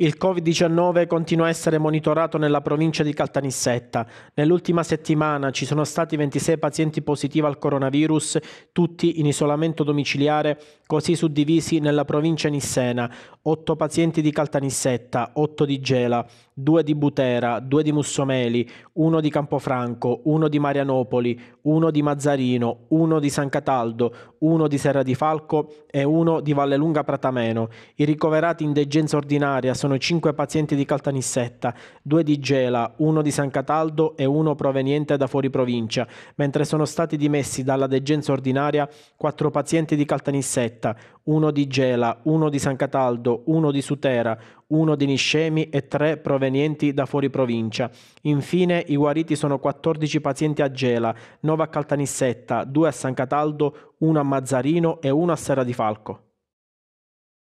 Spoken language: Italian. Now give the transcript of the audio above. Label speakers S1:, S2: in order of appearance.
S1: Il Covid-19 continua a essere monitorato nella provincia di Caltanissetta. Nell'ultima settimana ci sono stati 26 pazienti positivi al coronavirus, tutti in isolamento domiciliare, così suddivisi nella provincia nissena, 8 pazienti di Caltanissetta, 8 di Gela, due di Butera, due di Mussomeli, uno di Campofranco, uno di Marianopoli, uno di Mazzarino, uno di San Cataldo, uno di Serra di Falco e uno di Vallelunga Pratameno. I ricoverati in degenza ordinaria sono cinque pazienti di Caltanissetta, due di Gela, uno di San Cataldo e uno proveniente da fuori provincia, mentre sono stati dimessi dalla degenza ordinaria quattro pazienti di Caltanissetta, uno di Gela, uno di San Cataldo, uno di Sutera, uno di Niscemi e tre provenienti provenienti da fuori provincia. Infine, i guariti sono 14 pazienti a Gela, 9 a Caltanissetta, 2 a San Cataldo, 1 a Mazzarino e 1 a Serra di Falco.